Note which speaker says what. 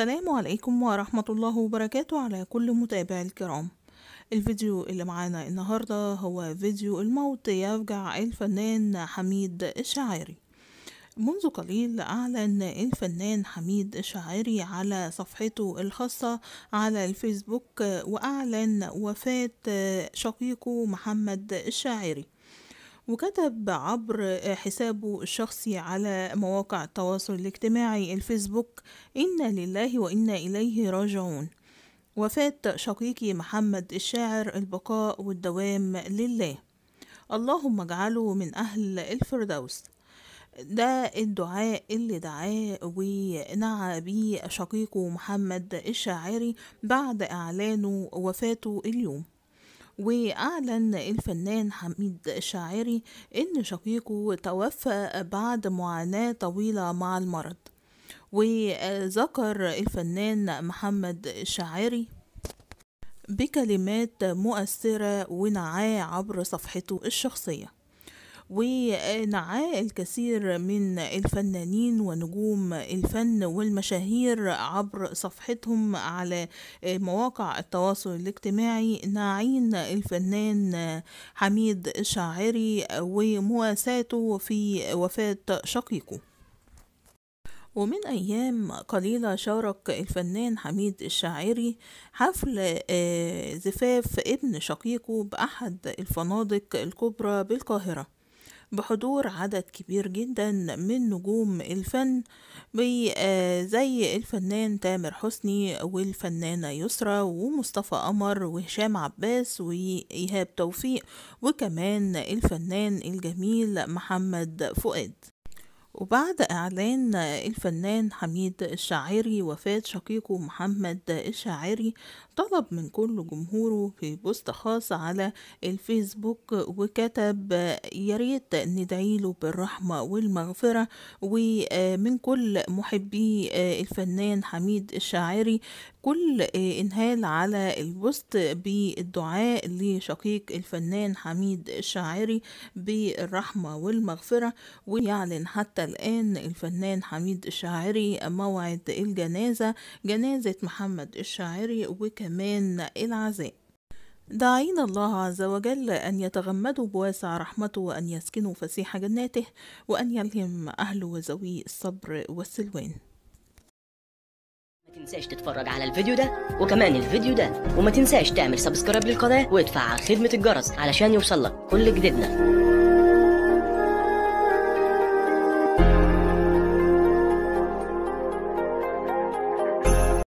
Speaker 1: السلام عليكم ورحمة الله وبركاته على كل متابعي الكرام الفيديو اللي معانا النهاردة هو فيديو الموت يفجع الفنان حميد الشاعري منذ قليل أعلن الفنان حميد الشاعري على صفحته الخاصة على الفيسبوك وأعلن وفاة شقيقه محمد الشاعري وكتب عبر حسابه الشخصي على مواقع التواصل الاجتماعي الفيسبوك إنا لله وإنا إليه راجعون وفاة شقيقي محمد الشاعر البقاء والدوام لله اللهم اجعله من أهل الفردوس ده الدعاء اللي دعاه ونعى بيه شقيقه محمد الشاعري بعد إعلانه وفاته اليوم وأعلن الفنان حميد الشاعري إن شقيقه توفى بعد معاناة طويلة مع المرض وذكر الفنان محمد الشاعري بكلمات مؤثرة ونعاه عبر صفحته الشخصية ونعاه الكثير من الفنانين ونجوم الفن والمشاهير عبر صفحتهم على مواقع التواصل الاجتماعي ناعين الفنان حميد الشاعري ومواساته في وفاة شقيقه ومن أيام قليلة شارك الفنان حميد الشاعري حفل آه، زفاف ابن شقيقه بأحد الفنادق الكبرى بالقاهرة بحضور عدد كبير جدا من نجوم الفن آه، زي الفنان تامر حسني والفنانة يسرى ومصطفى قمر وهشام عباس وإيهاب توفيق وكمان الفنان الجميل محمد فؤاد وبعد إعلان الفنان حميد الشاعري وفاة شقيقه محمد الشاعري طلب من كل جمهوره في بوست خاص على الفيسبوك وكتب ياريت ندعيله بالرحمة والمغفرة ومن كل محبي الفنان حميد الشاعري كل انهال على البوست بالدعاء لشقيق الفنان حميد الشاعري بالرحمة والمغفرة ويعلن حتى الآن الفنان حميد الشاعري موعد الجنازة جنازة محمد الشاعري وكمان العزاء دعينا الله عز وجل أن يتغمدوا بواسع رحمته وأن يسكنوا فسيح جناته وأن يلهم أهله وزوي الصبر والسلوان ما تنساش تتفرج على الفيديو ده وكمان الفيديو ده وما تنساش تعمل سبسكرايب للقناة وادفع خدمة الجرس علشان يوصلك كل جديدنا